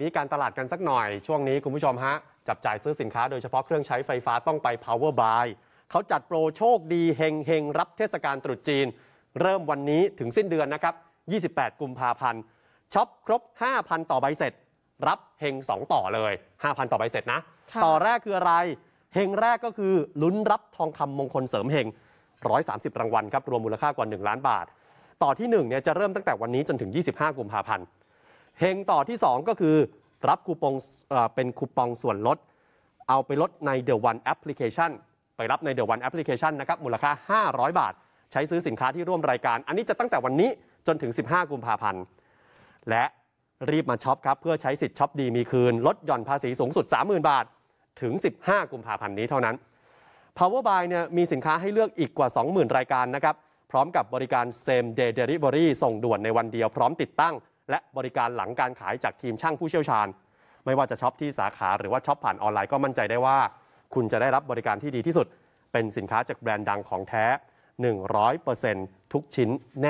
นี้การตลาดกันสักหน่อยช่วงนี้คุณผู้ชมฮะ จับจ่ายซื้อสินค้าโดยเฉพาะเครื่องใช้ไฟฟ้าต้องไป power buy เขาจัดโปรโชคดีเฮงเฮงรับเทศกาลตรุษจีน เริ่มวันนี้ถึงสิ้นเดือนนะครับ 28 กุมภาพันธ์ช็อปครบ 5,000 ต่อใบเสร็จ รับเฮง 2 ต่อเลย 5,000 ต่อใบเสร็จนะ ต่อแรกคืออะไรเฮงแรกก็คือลุ้นรับทองคำมงคลเสริมเฮง 130 รางวัลครับรวมมูลค่ากว่า 1 ล้านบาท ต่อที่ 1เนี่ยจะเริ่มตั้งแต่วันนี้จนถึง 25 กุมภาพันธ์เฮงต่อที่ 2 ก็คือรับคูปองเป็นคูปองส่วนลด เอาไปลดใน The One Application ไปรับใน The One Application นะครับ มูลค่า 500 บาท ใช้ซื้อสินค้าที่ร่วมรายการ อันนี้จะตั้งแต่วันนี้จนถึง 15กุมภาพันธ์และรีบมาช็อปครับ เพื่อใช้สิทธิ์ช็อปดีมีคืน ลดหย่อนภาษีสูงสุด 30,000 บาท ถึง 15กุมภาพันธ์นี้เท่านั้น Power Buy เนี่ยมีสินค้าให้เลือกอีกกว่า20,000รายการนะครับพร้อมกับบริการ Same Day Delivery ส่งด่วนในวันเดียวพร้อมติดตั้งและบริการหลังการขายจากทีมช่างผู้เชี่ยวชาญ ไม่ว่าจะช็อปที่สาขาหรือว่าช็อปผ่านออนไลน์ก็มั่นใจได้ว่าคุณจะได้รับบริการที่ดีที่สุด เป็นสินค้าจากแบรนด์ดังของแท้ 100%ทุกชิ้นแน่